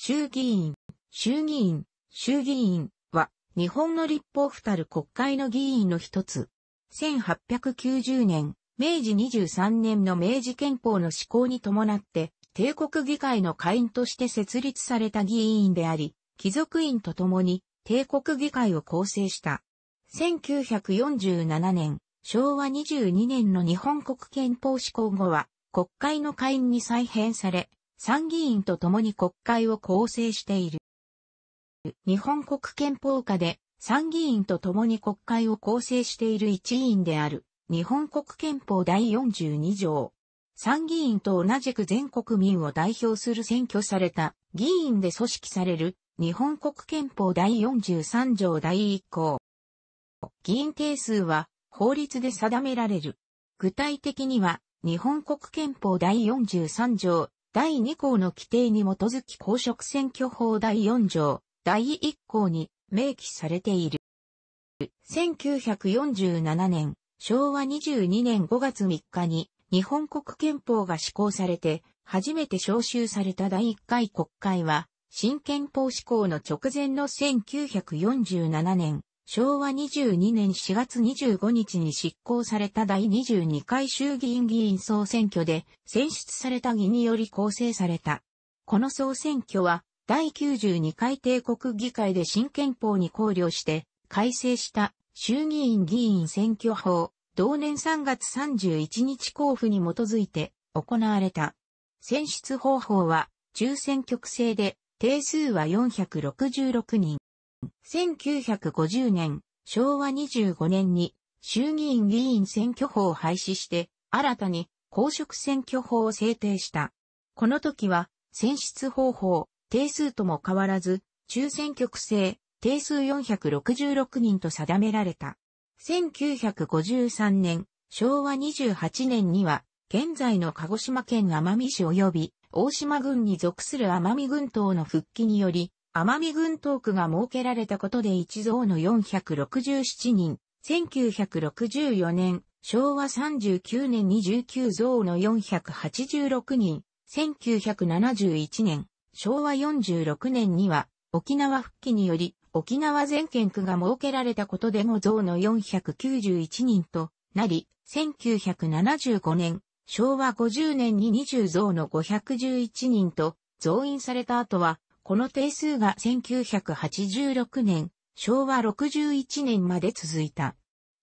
衆議院、衆議院、衆議院は日本の立法府たる国会の議員の一つ。1890年、明治23年の明治憲法の施行に伴って帝国議会の会員として設立された議員であり、貴族院と共に帝国議会を構成した。1947年、昭和22年の日本国憲法施行後は、国会の会員に再編され、参議院と共に国会を構成している。日本国憲法下で参議院と共に国会を構成している一員である日本国憲法第42条。参議院と同じく全国民を代表する選挙された議員で組織される日本国憲法第43条第1項。議員定数は法律で定められる。具体的には日本国憲法第43条第2項の規定に基づき公職選挙法第4条、第1項に明記されている。1947年、昭和22年5月3日に日本国憲法が施行されて、初めて召集された第1回国会は、新憲法施行の直前の1947年昭和22年4月25日に執行された第22回衆議院議員総選挙で選出された議により構成された。この総選挙は第92回帝国議会で新憲法に考慮して改正した衆議院議員選挙法同年3月31日交付に基づいて行われた。選出方法は抽選区制で定数は466人。1950年、昭和25年に衆議院議員選挙法を廃止して、新たに公職選挙法を制定した。この時は、選出方法、定数とも変わらず、中選挙区制、定数466人と定められた。1953年、昭和28年には、現在の鹿児島県奄美市及び、大島郡に属する奄美群島の復帰により、奄美群島区が設けられたことで一像の467人、1964年、昭和39年に19像の486人、1971年、昭和46年には、沖縄復帰により、沖縄全県区が設けられたことでも像の491人となり、1975年、昭和50年に20像の511人と増員された後は、この定数が1986年、昭和61年まで続いた。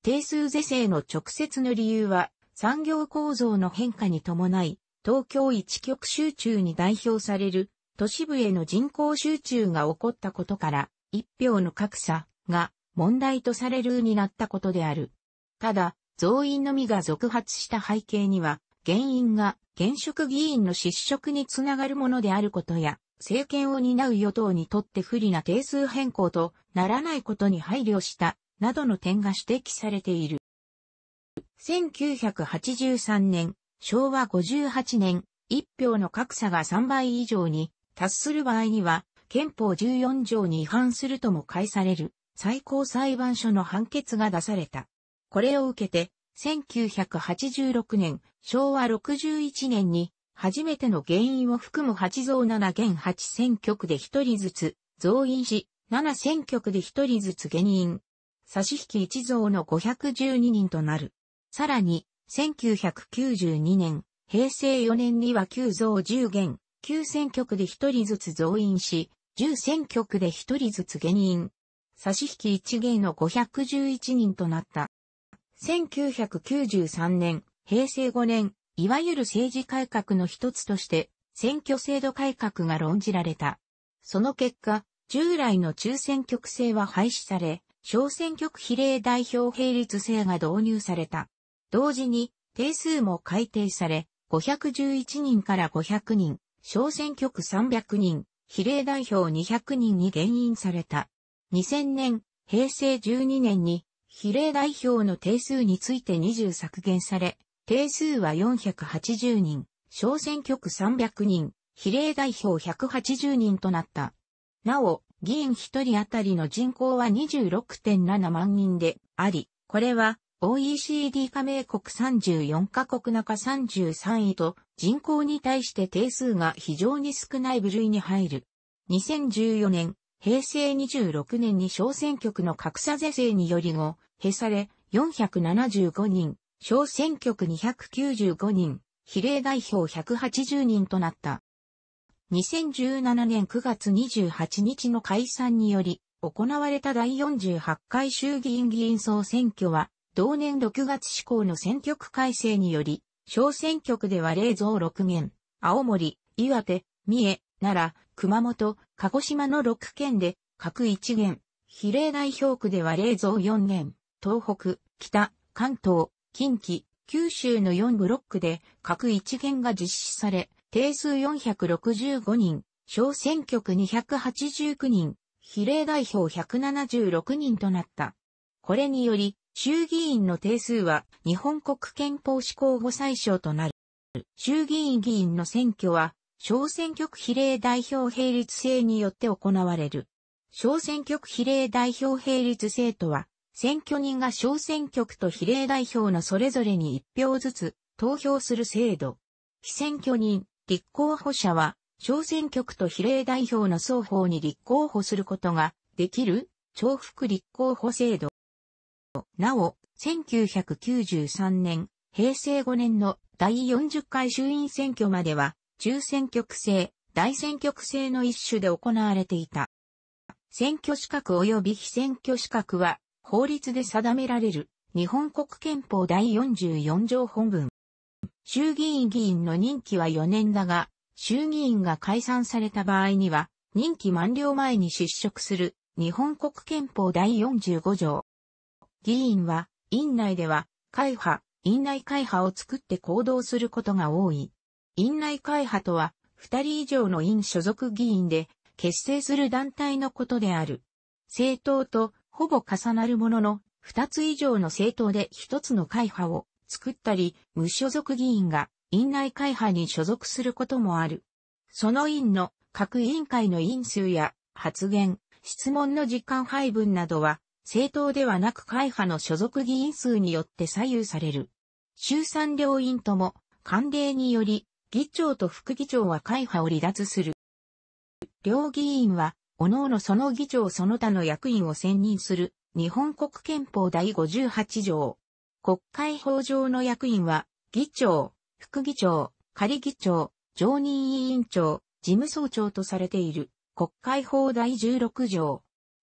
定数是正の直接の理由は、産業構造の変化に伴い、東京一極集中に代表される都市部への人口集中が起こったことから、一票の格差が問題とされるになったことである。ただ、増員のみが続発した背景には、原因が現職議員の失職につながるものであることや、政権を担う与党にとって不利な定数変更とならないことに配慮した、などの点が指摘されている。1983年、昭和58年、一票の格差が3倍以上に達する場合には、憲法14条に違反するとも返される最高裁判所の判決が出された。これを受けて、1986年、昭和61年に初めての原因を含む8増7減8選挙区で1人ずつ、増員し、7選挙区で1人ずつ減員。差し引き1増の512人となる。さらに、1992年、平成4年には9増10減、9選挙区で1人ずつ増員し、10選挙区で1人ずつ減員。差し引き1芸の511人となった。1993年、平成5年、いわゆる政治改革の一つとして、選挙制度改革が論じられた。その結果、従来の中選挙区制は廃止され、小選挙区比例代表並立制が導入された。同時に、定数も改定され、511人から500人、小選挙区300人、比例代表200人に減員された。2000年、平成12年に、比例代表の定数について20削減され、定数は480人、小選挙区300人、比例代表180人となった。なお、議員1人あたりの人口は26.7万人であり、これは OECD 加盟国34カ国中33位と人口に対して定数が非常に少ない部類に入る。2014年、平成26年に小選挙区の格差是正により後、閉され475人、小選挙区295人、比例代表180人となった。2017年9月28日の解散により、行われた第48回衆議院議員総選挙は、同年6月施行の選挙区改正により、小選挙区では冷増6減、青森、岩手、三重、奈良、熊本、鹿児島の6県で、各1元。比例代表区では冷増4減、東北、北、関東、近畿、九州の4ブロックで各一元が実施され、定数465人、小選挙区289人、比例代表176人となった。これにより、衆議院の定数は日本国憲法施行後最小となる。衆議院議員の選挙は、小選挙区比例代表並立制によって行われる。小選挙区比例代表並立制とは、選挙人が小選挙区と比例代表のそれぞれに1票ずつ投票する制度。非選挙人、立候補者は小選挙区と比例代表の双方に立候補することができる重複立候補制度。なお、1993年、平成5年の第40回衆院選挙までは、中選挙区制、大選挙区制の一種で行われていた。選挙資格及び非選挙資格は、法律で定められる日本国憲法第44条本文。衆議院議員の任期は4年だが、衆議院が解散された場合には、任期満了前に失職する日本国憲法第45条。議員は、院内では、会派、院内会派を作って行動することが多い。院内会派とは、二人以上の院所属議員で、結成する団体のことである。政党とほぼ重なるものの、二つ以上の政党で一つの会派を作ったり、無所属議員が院内会派に所属することもある。その院の各委員会の委員数や発言、質問の時間配分などは、政党ではなく会派の所属議員数によって左右される。衆参両院とも、慣例により、議長と副議長は会派を離脱する。両議員はおのおのその議長その他の役員を選任する、日本国憲法第58条。国会法上の役員は、議長、副議長、仮議長、常任委員長、事務総長とされている、国会法第16条。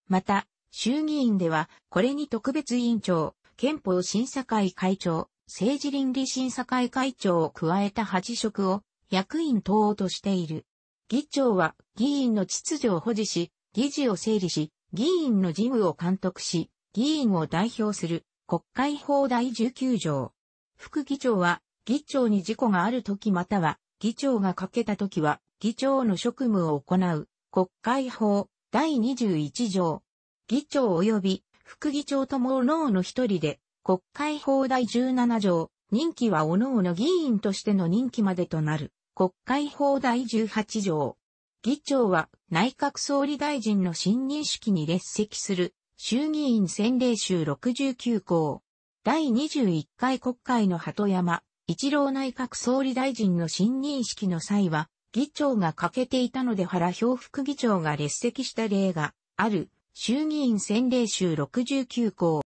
また、衆議院では、これに特別委員長、憲法審査会会長、政治倫理審査会会長を加えた8職を役員等としている。議長は議員の秩序を保持し、議事を整理し、議員の事務を監督し、議員を代表する国会法第19条。副議長は議長に事故があるときまたは議長が欠けた時は議長の職務を行う国会法第21条。議長及び副議長とも各々一人で国会法第17条、任期は各々議員としての任期までとなる。国会法第18条。議長は内閣総理大臣の信任式に列席する衆議院選令集69項。第21回国会の鳩山、一郎内閣総理大臣の信任式の際は、議長が欠けていたので原表副議長が列席した例がある衆議院選令集69項。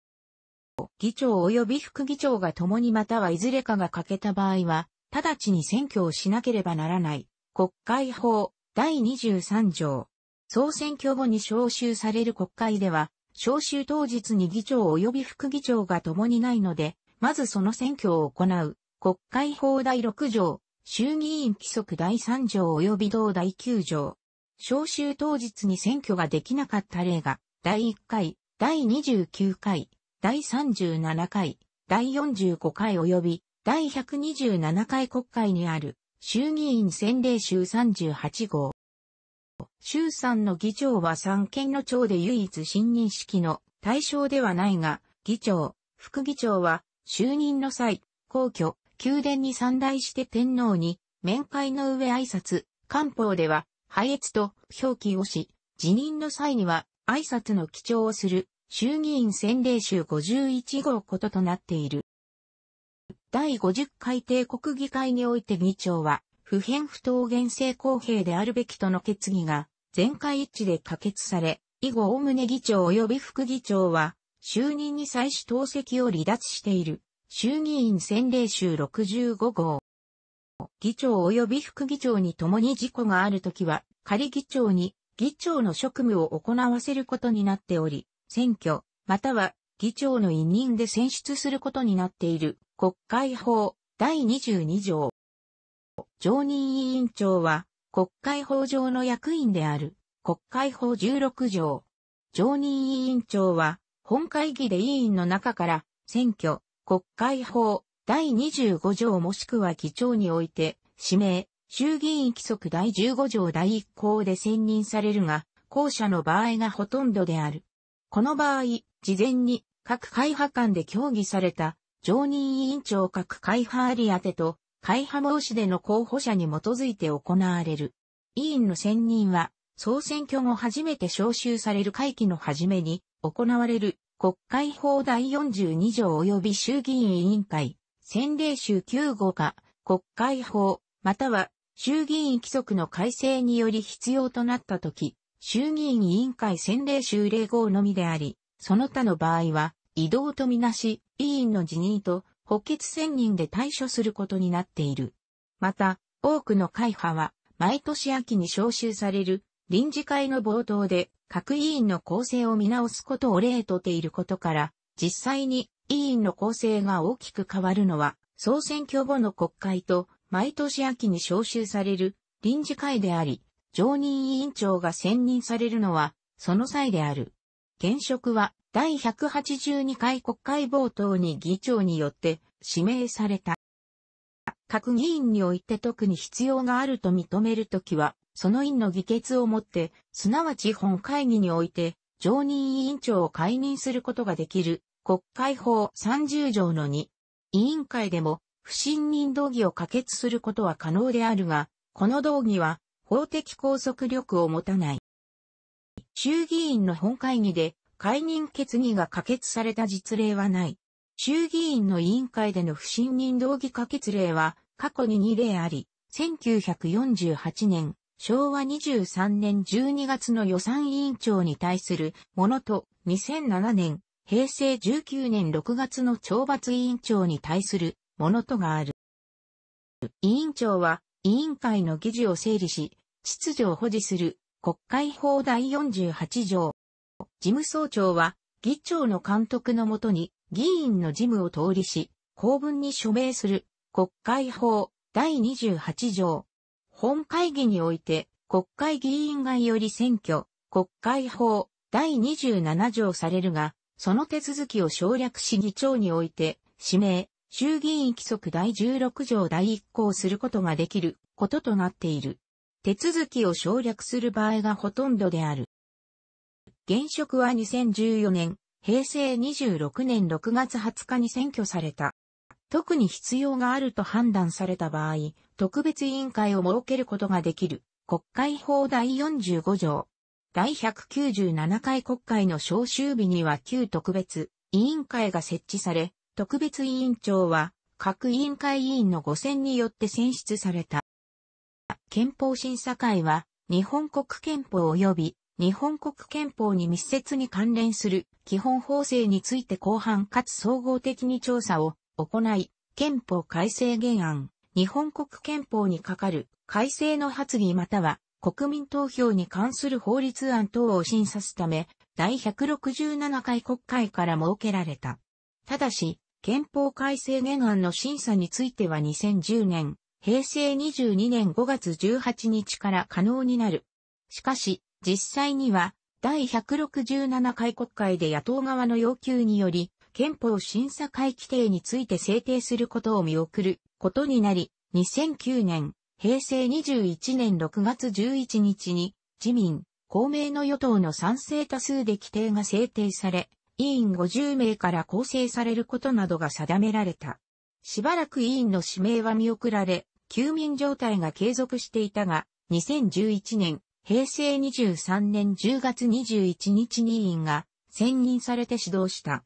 議長及び副議長が共にまたはいずれかが欠けた場合は、直ちに選挙をしなければならない、国会法第23条。総選挙後に召集される国会では、召集当日に議長及び副議長が共にないので、まずその選挙を行う、国会法第6条、衆議院規則第3条及び同第9条。召集当日に選挙ができなかった例が、第1回、第29回、第37回、第45回及び第127回国会にある衆議院宣令集38号。衆参の議長は三権の長で唯一新任式の対象ではないが、議長、副議長は、就任の際、皇居、宮殿に参来して天皇に、面会の上挨拶、官報では、拝越と表記をし、辞任の際には、挨拶の記帳をする、衆議院宣令集51号こととなっている。第50回帝国議会において議長は、普遍不当原性公平であるべきとの決議が、全会一致で可決され、以後おむね議長及び副議長は、就任に際し党籍を離脱している、衆議院選令集65号。議長及び副議長に共に事故があるときは、仮議長に議長の職務を行わせることになっており、選挙、または議長の委任で選出することになっている国会法第22条。常任委員長は国会法上の役員である国会法16条。常任委員長は本会議で委員の中から選挙、国会法第25条もしくは議長において指名、衆議院規則第15条第1項で選任されるが、後者の場合がほとんどである。この場合、事前に各会派間で協議された常任委員長各会派ありあてと、会派申し出の候補者に基づいて行われる。委員の選任は、総選挙後初めて召集される会期の初めに行われる国会法第42条及び衆議院委員会、選例集9号か国会法、または衆議院規則の改正により必要となったとき、衆議院委員会選例集0号のみであり、その他の場合は、移動とみなし、委員の辞任と補欠選任で対処することになっている。また、多くの会派は、毎年秋に招集される臨時会の冒頭で各委員の構成を見直すことを例とていることから、実際に委員の構成が大きく変わるのは、総選挙後の国会と毎年秋に招集される臨時会であり、常任委員長が選任されるのはその際である。現職は第182回国会冒頭に議長によって指名された。各議員において特に必要があると認めるときは、その院の議決をもって、すなわち本会議において、常任委員長を解任することができる、国会法30条の2。委員会でも、不信任動議を可決することは可能であるが、この動議は、法的拘束力を持たない。衆議院の本会議で、解任決議が可決された実例はない。衆議院の委員会での不信任動議可決例は過去に2例あり、1948年、昭和23年12月の予算委員長に対するものと2007年、平成19年6月の懲罰委員長に対するものとがある。委員長は委員会の議事を整理し、秩序を保持する国会法第48条事務総長は、議長の監督のもとに、議員の事務を通りし、公文に署名する、国会法、第28条。本会議において、国会議員がより選挙、国会法、第27条されるが、その手続きを省略し議長において、指名、衆議院規則第16条第1項することができることとなっている。手続きを省略する場合がほとんどである。現職は2014年、平成26年6月20日に選挙された。特に必要があると判断された場合、特別委員会を設けることができる、国会法第45条。第197回国会の召集日には旧特別委員会が設置され、特別委員長は各委員会委員の5選によって選出された。憲法審査会は日本国憲法及び日本国憲法に密接に関連する基本法制について広範かつ総合的に調査を行い、憲法改正原案、日本国憲法に係る改正の発議または国民投票に関する法律案等を審査すため、第167回国会から設けられた。ただし、憲法改正原案の審査については2010年、平成22年5月18日から可能になる。しかし、実際には、第167回国会で野党側の要求により、憲法審査会規定について制定することを見送ることになり、2009年、平成21年6月11日に、自民、公明の与党の賛成多数で規定が制定され、委員50名から構成されることなどが定められた。しばらく委員の指名は見送られ、休眠状態が継続していたが、2011年、平成23年10月21日に委員が選任されて指導した。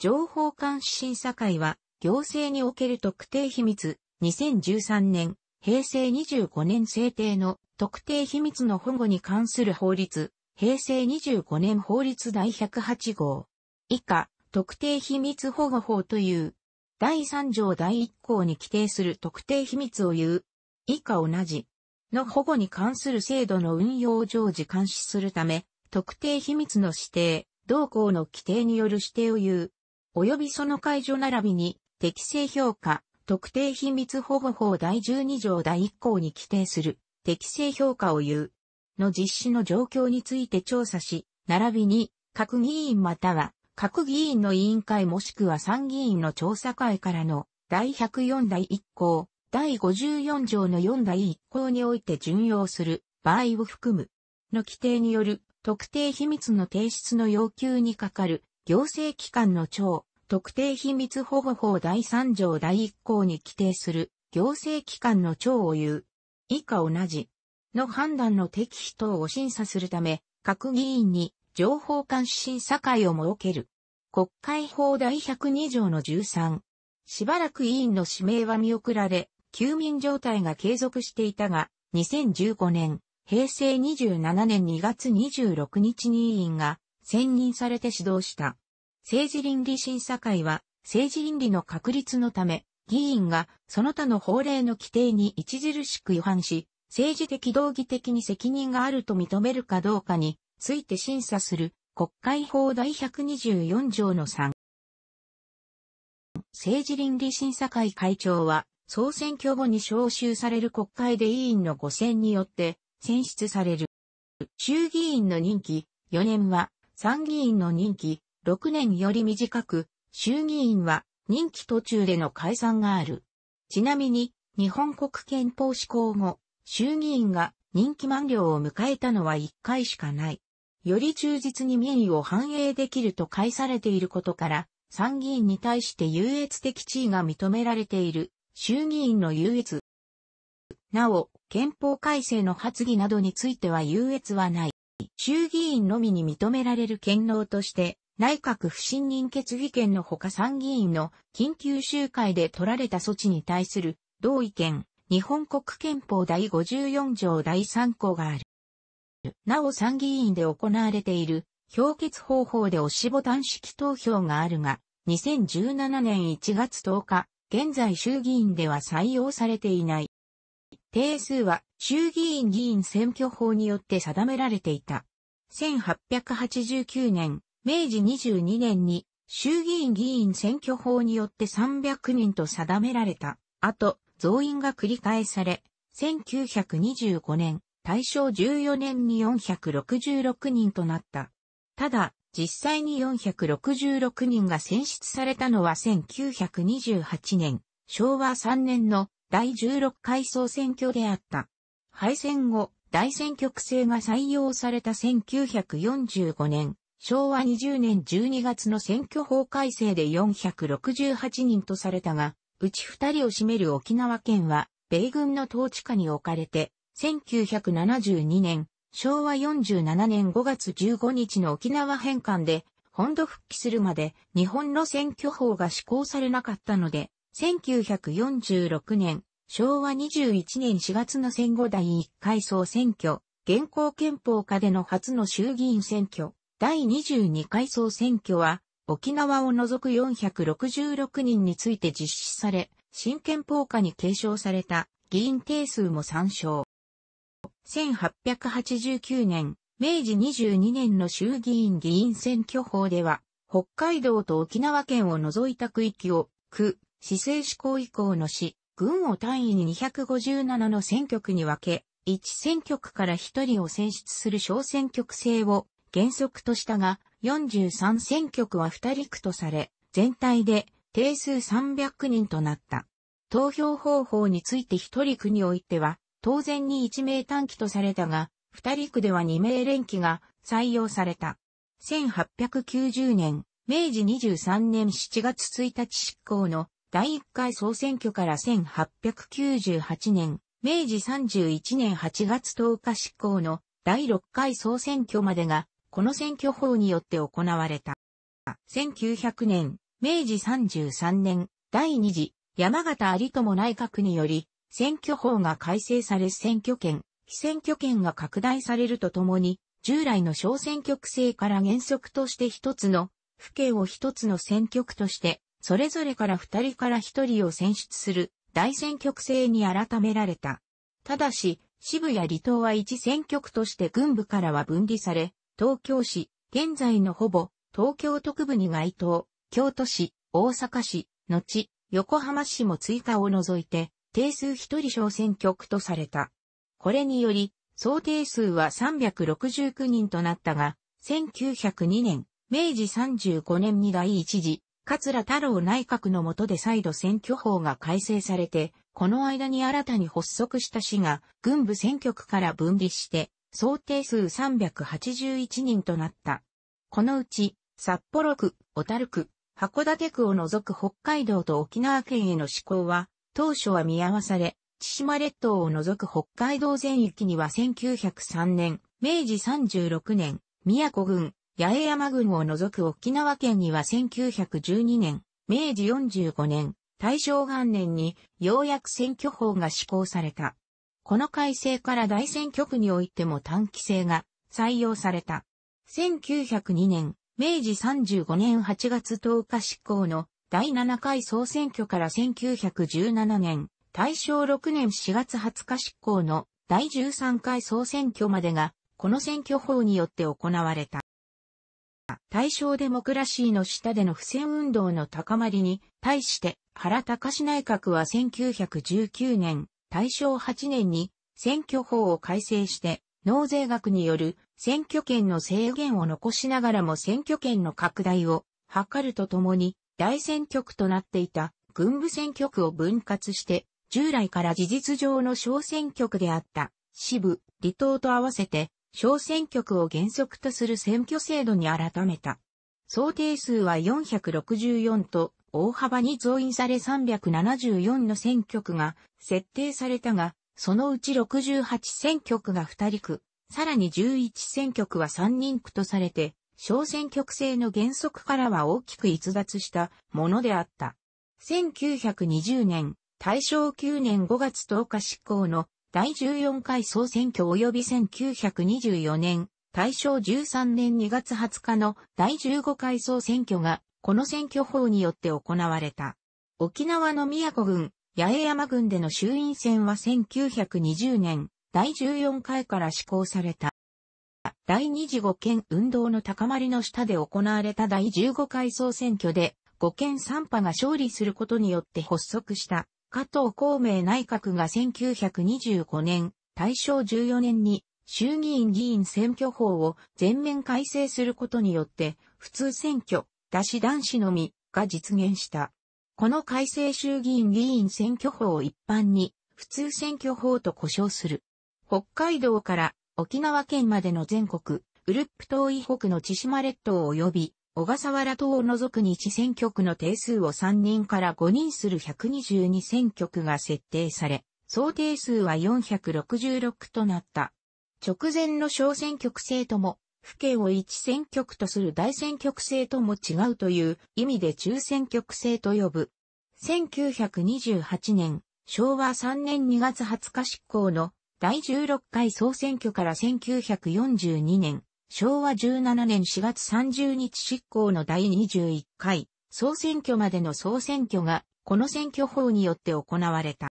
情報監視審査会は、行政における特定秘密、2013年、平成25年制定の特定秘密の保護に関する法律、平成25年法律第108号。以下、特定秘密保護法という、第3条第1項に規定する特定秘密を言う。以下同じ。の保護に関する制度の運用を常時監視するため、特定秘密の指定、同行の規定による指定を言う、及びその解除並びに適正評価、特定秘密保護法第12条第1項に規定する適正評価を言う、の実施の状況について調査し、並びに各議員または各議員の委員会もしくは参議院の調査会からの第104第1項、第54条の4第1項において準用する場合を含むの規定による特定秘密の提出の要求にかかる行政機関の長特定秘密保護法第3条第1項に規定する行政機関の長を言う以下同じの判断の適否等を審査するため各議員に情報監視審査会を設ける国会法第102条の13しばらく委員の指名は見送られ、休眠状態が継続していたが、2015年、平成27年2月26日に委員が選任されて指導した。政治倫理審査会は、政治倫理の確立のため、議員がその他の法令の規定に著しく違反し、政治的道義的に責任があると認めるかどうかについて審査する国会法第124条の3。政治倫理審査会会長は総選挙後に召集される国会で委員の5選によって選出される。衆議院の任期4年は参議院の任期6年より短く、衆議院は任期途中での解散がある。ちなみに、日本国憲法施行後、衆議院が任期満了を迎えたのは1回しかない。より忠実に民意を反映できると解されていることから、参議院に対して優越的地位が認められている衆議院の優越。なお、憲法改正の発議などについては優越はない。衆議院のみに認められる権能として、内閣不信任決議権のほか参議院の緊急集会で取られた措置に対する同意見、日本国憲法第54条第3項がある。なお参議院で行われている評決方法で押しボタン式投票があるが、2017年1月10日、現在衆議院では採用されていない。定数は衆議院議員選挙法によって定められていた。1889年、明治22年に衆議院議員選挙法によって300人と定められた。あと、増員が繰り返され、1925年、大正14年に466人となった。ただ、実際に466人が選出されたのは1928年、昭和3年の第16回総選挙であった。敗戦後、大選挙区制が採用された1945年、昭和20年12月の選挙法改正で468人とされたが、うち2人を占める沖縄県は、米軍の統治下に置かれて、1972年、昭和47年5月15日の沖縄返還で、本土復帰するまで日本の選挙法が施行されなかったので、1946年、昭和21年4月の戦後第1回総選挙、現行憲法下での初の衆議院選挙、第22回総選挙は、沖縄を除く466人について実施され、新憲法下に継承された議員定数も参照。1889年、明治22年の衆議院議員選挙法では、北海道と沖縄県を除いた区域を、区、市政施行以降の市、軍を単位に257の選挙区に分け、1選挙区から1人を選出する小選挙区制を原則としたが、43選挙区は2人区とされ、全体で定数300人となった。投票方法について1人区においては、当然に1名短期とされたが、二人区では2名連期が採用された。1890年、明治23年7月1日執行の第1回総選挙から1898年、明治31年8月10日執行の第6回総選挙までが、この選挙法によって行われた。1900年、明治33年、第2次、山形有友内閣により、選挙法が改正され選挙権、非選挙権が拡大されるとともに、従来の小選挙区制から原則として一つの、府県を一つの選挙区として、それぞれから二人から一人を選出する大選挙区制に改められた。ただし、支部や離島は一選挙区として軍部からは分離され、東京市、現在のほぼ、東京特部に該当、京都市、大阪市、後、横浜市も追加を除いて、定数一人小選挙区とされた。これにより、総定数は369人となったが、1902年、明治35年に第一次、桂太郎内閣の下で再度選挙法が改正されて、この間に新たに発足した市が、軍部選挙区から分離して、総定数381人となった。このうち、札幌区、小樽区、函館区を除く北海道と沖縄県への施行は、当初は見合わされ、千島列島を除く北海道全域には1903年、明治36年、宮古郡、八重山郡を除く沖縄県には1912年、明治45年、大正元年にようやく選挙法が施行された。この改正から大選挙区においても短期制が採用された。1902年、明治35年8月10日施行の第7回総選挙から1917年、大正6年4月20日執行の第13回総選挙までが、この選挙法によって行われた。大正デモクラシーの下での不戦運動の高まりに対して原隆内閣は1919年、大正8年に選挙法を改正して納税額による選挙権の制限を残しながらも選挙権の拡大を図るとともに大選挙区となっていた軍部選挙区を分割して、従来から事実上の小選挙区であった支部、離島と合わせて小選挙区を原則とする選挙制度に改めた。想定数は464と大幅に増員され374の選挙区が設定されたが、そのうち68選挙区が2人区、さらに11選挙区は3人区とされて、小選挙区制の原則からは大きく逸脱したものであった。1920年、大正9年5月10日執行の第14回総選挙及び1924年、大正13年2月20日の第15回総選挙が、この選挙法によって行われた。沖縄の宮古郡、八重山郡での衆院選は1920年、第14回から施行された。第二次五県運動の高まりの下で行われた第15回総選挙で、五県3派が勝利することによって発足した、加藤孔明内閣が1925年、大正14年に衆議院議員選挙法を全面改正することによって、普通選挙、出し男子のみが実現した。この改正衆議院議員選挙法を一般に、普通選挙法と呼称する。北海道から沖縄県までの全国、ウルップ島以北の千島列島及び、小笠原島を除く日選挙区の定数を3人から5人する122選挙区が設定され、総定数は466となった。直前の小選挙区制とも、府県を1選挙区とする大選挙区制とも違うという意味で中選挙区制と呼ぶ。1928年、昭和3年2月20日執行の第16回総選挙から1942年、昭和17年4月30日執行の第21回総選挙までの総選挙が、この選挙法によって行われた。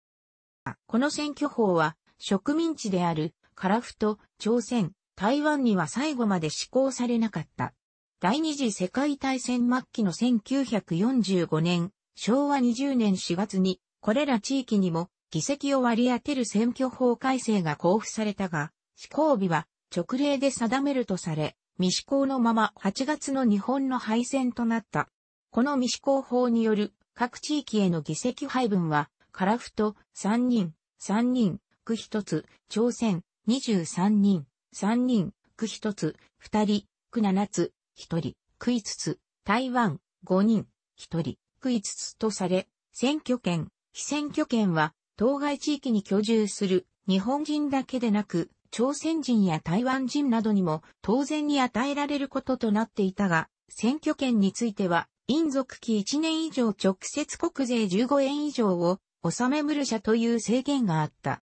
この選挙法は、植民地である、樺太、朝鮮、台湾には最後まで施行されなかった。第二次世界大戦末期の1945年、昭和20年4月に、これら地域にも議席を割り当てる選挙法改正が交付されたが、施行日は直令で定めるとされ、未施行のまま8月の日本の敗戦となった。この未施行法による各地域への議席配分は、カラフト3人、3人、区1つ、朝鮮23人、3人、区1つ、2人、区7つ、1人、区5つ、台湾5人、1人、区5つとされ、選挙権、非選挙権は当該地域に居住する日本人だけでなく、朝鮮人や台湾人などにも当然に与えられることとなっていたが、選挙権については、陰族期1年以上直接国税15円以上を、納めむる者という制限があった。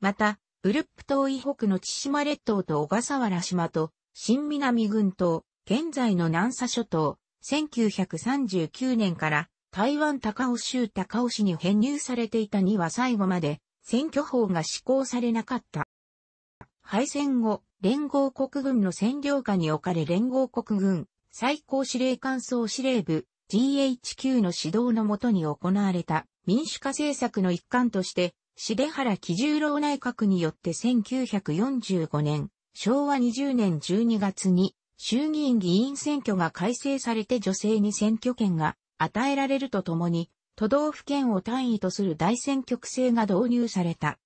また、ウルップ島以北の千島列島と小笠原島と、新南群島、現在の南沙諸島、1939年から台湾高尾州高尾市に編入されていたには最後まで選挙法が施行されなかった。敗戦後、連合国軍の占領下に置かれ連合国軍最高司令官総司令部 GHQ の指導のもとに行われた民主化政策の一環として、茂原基十郎内閣によって1945年、昭和20年12月に衆議院議員選挙が改正されて女性に選挙権が与えられるとともに、都道府県を単位とする大選挙区制が導入された。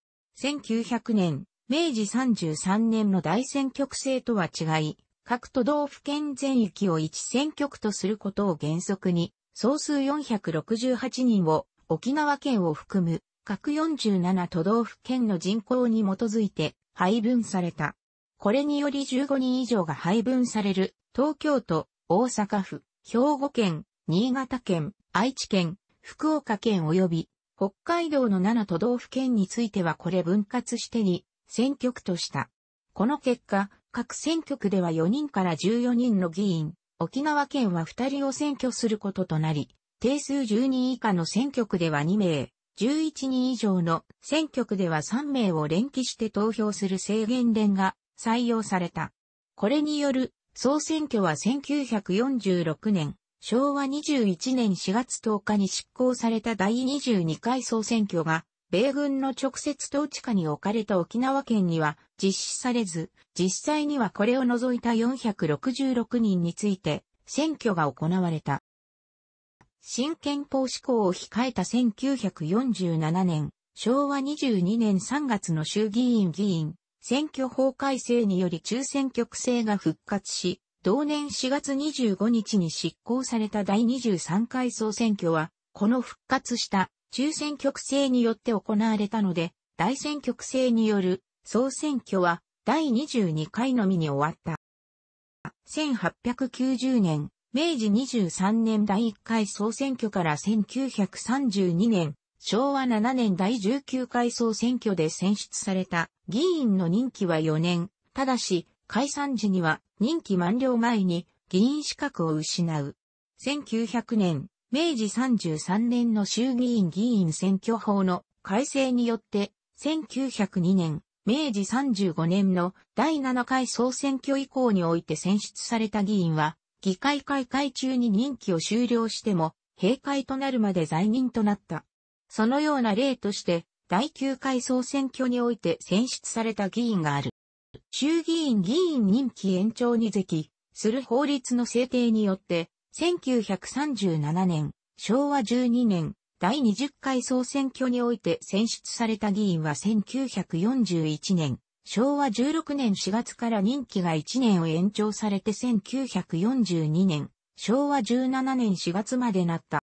1900年、明治33年の大選挙区制とは違い、各都道府県全域を1選挙区とすることを原則に、総数468人を沖縄県を含む各47都道府県の人口に基づいて配分された。これにより15人以上が配分される東京都、大阪府、兵庫県、新潟県、愛知県、福岡県及び北海道の7都道府県についてはこれ分割してに選挙区とした。この結果、各選挙区では4人から14人の議員、沖縄県は2人を選挙することとなり、定数10人以下の選挙区では2名、11人以上の選挙区では3名を連携して投票する制限連が採用された。これによる総選挙は1946年昭和21年4月10日に執行された第22回総選挙が、米軍の直接統治下に置かれた沖縄県には実施されず、実際にはこれを除いた466人について選挙が行われた。新憲法施行を控えた1947年、昭和22年3月の衆議院議員、選挙法改正により中選挙区制が復活し、同年4月25日に執行された第23回総選挙は、この復活した中選挙区制によって行われたので、大選挙区制による総選挙は第22回のみに終わった。1890年、明治23年第1回総選挙から1932年、昭和7年第19回総選挙で選出された議員の任期は4年、ただし、解散時には任期満了前に議員資格を失う。1900年、明治33年の衆議院議員選挙法の改正によって、1902年、明治35年の第7回総選挙以降において選出された議員は、議会開会中に任期を終了しても、閉会となるまで在任となった。そのような例として、第9回総選挙において選出された議員がある。衆議院議員任期延長に席、する法律の制定によって、1937年、昭和12年、第20回総選挙において選出された議員は1941年、昭和16年4月から任期が1年を延長されて1942年、昭和17年4月までなった。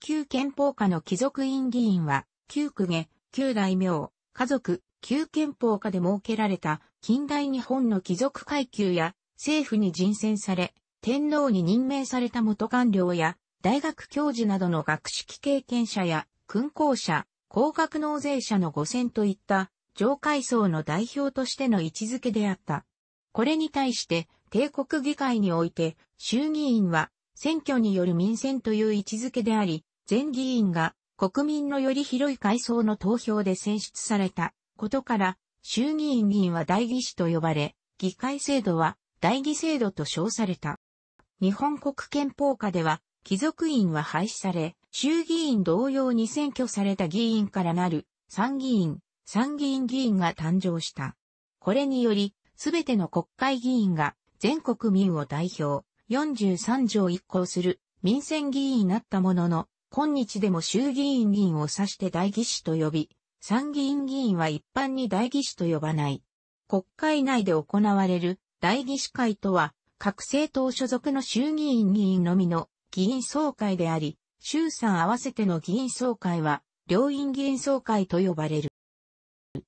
旧憲法下の貴族院議員は、旧公家、旧大名、家族、旧憲法下で設けられた近代日本の貴族階級や政府に人選され、天皇に任命された元官僚や大学教授などの学識経験者や勲功者、高額納税者の五選といった上階層の代表としての位置づけであった。これに対して帝国議会において衆議院は選挙による民選という位置づけであり、全議員が国民のより広い階層の投票で選出された。ことから、衆議院議員は代議士と呼ばれ、議会制度は代議制度と称された。日本国憲法下では、貴族院は廃止され、衆議院同様に選挙された議員からなる参議院、参議院議員が誕生した。これにより、すべての国会議員が全国民を代表43条1項する民選議員になったものの、今日でも衆議院議員を指して代議士と呼び、参議院議員は一般に代議士と呼ばない。国会内で行われる代議士会とは、各政党所属の衆議院議員のみの議員総会であり、衆参合わせての議員総会は、両院議員総会と呼ばれる。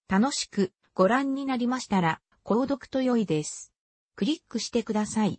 楽しくご覧になりましたら、購読と良いです。クリックしてください。